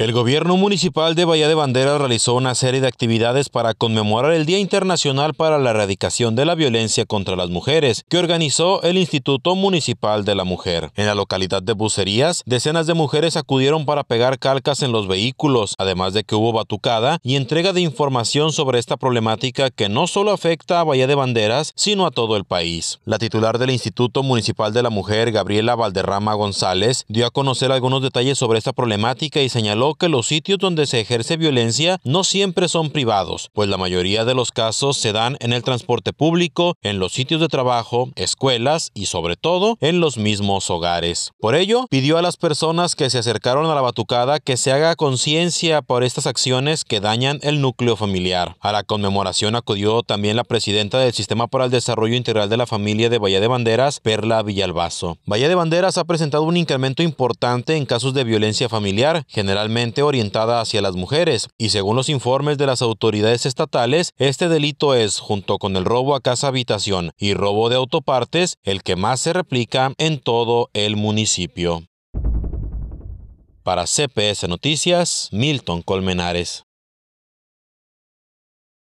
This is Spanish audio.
El gobierno municipal de Bahía de Banderas realizó una serie de actividades para conmemorar el Día Internacional para la Erradicación de la Violencia contra las Mujeres, que organizó el Instituto Municipal de la Mujer. En la localidad de Bucerías, decenas de mujeres acudieron para pegar calcas en los vehículos, además de que hubo batucada y entrega de información sobre esta problemática que no solo afecta a Bahía de Banderas, sino a todo el país. La titular del Instituto Municipal de la Mujer, Gabriela Valderrama González, dio a conocer algunos detalles sobre esta problemática y señaló que los sitios donde se ejerce violencia no siempre son privados, pues la mayoría de los casos se dan en el transporte público, en los sitios de trabajo, escuelas y sobre todo en los mismos hogares. Por ello, pidió a las personas que se acercaron a la batucada que se haga conciencia por estas acciones que dañan el núcleo familiar. A la conmemoración acudió también la presidenta del Sistema para el Desarrollo Integral de la Familia de Bahía de Banderas, Perla Villalbazo. Bahía de Banderas ha presentado un incremento importante en casos de violencia familiar, generalmente orientada hacia las mujeres, y según los informes de las autoridades estatales, este delito es, junto con el robo a casa habitación y robo de autopartes, el que más se replica en todo el municipio. Para CPS Noticias, Milton Colmenares.